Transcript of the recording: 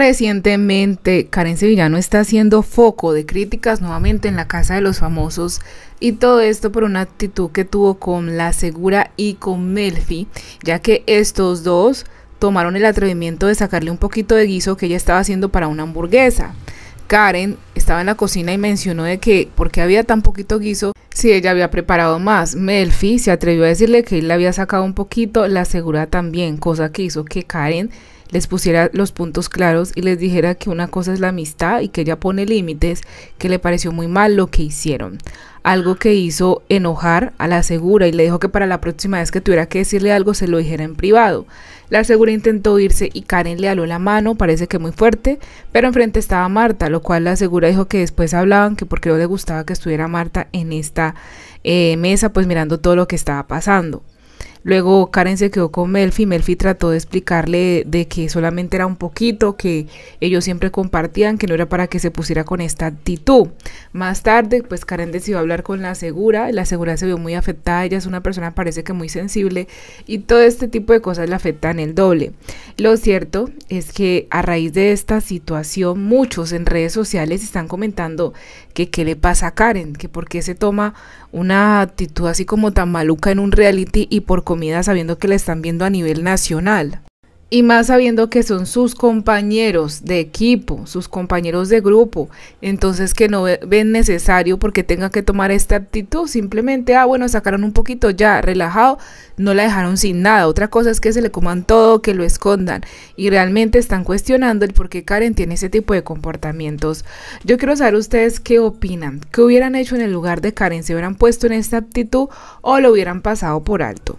Recientemente, Karen Sevillano está haciendo foco de críticas nuevamente en la Casa de los Famosos y todo esto por una actitud que tuvo con La Segura y con Melfi, ya que estos dos tomaron el atrevimiento de sacarle un poquito de guiso que ella estaba haciendo para una hamburguesa. Karen estaba en la cocina y mencionó de que porque había tan poquito guiso si ella había preparado más. Melfi se atrevió a decirle que él le había sacado un poquito, la segura también, cosa que hizo que Karen les pusiera los puntos claros y les dijera que una cosa es la amistad y que ella pone límites, que le pareció muy mal lo que hicieron. Algo que hizo enojar a la segura y le dijo que para la próxima vez que tuviera que decirle algo se lo dijera en privado. La segura intentó irse y Karen le aló la mano, parece que muy fuerte, pero enfrente estaba Marta, lo cual la segura dijo que después hablaban que porque no le gustaba que estuviera Marta en esta eh, mesa, pues mirando todo lo que estaba pasando. Luego Karen se quedó con Melfi, Melfi trató de explicarle de que solamente era un poquito, que ellos siempre compartían, que no era para que se pusiera con esta actitud. Más tarde, pues Karen decidió hablar con la segura, la segura se vio muy afectada, ella es una persona parece que muy sensible y todo este tipo de cosas le afectan el doble. Lo cierto es que a raíz de esta situación muchos en redes sociales están comentando que qué le pasa a Karen, que por qué se toma una actitud así como tan maluca en un reality y por comida sabiendo que le están viendo a nivel nacional. Y más sabiendo que son sus compañeros de equipo, sus compañeros de grupo. Entonces que no ven necesario porque tenga que tomar esta actitud. Simplemente, ah, bueno, sacaron un poquito ya, relajado, no la dejaron sin nada. Otra cosa es que se le coman todo, que lo escondan. Y realmente están cuestionando el por qué Karen tiene ese tipo de comportamientos. Yo quiero saber ustedes qué opinan. ¿Qué hubieran hecho en el lugar de Karen? ¿Se hubieran puesto en esta actitud o lo hubieran pasado por alto?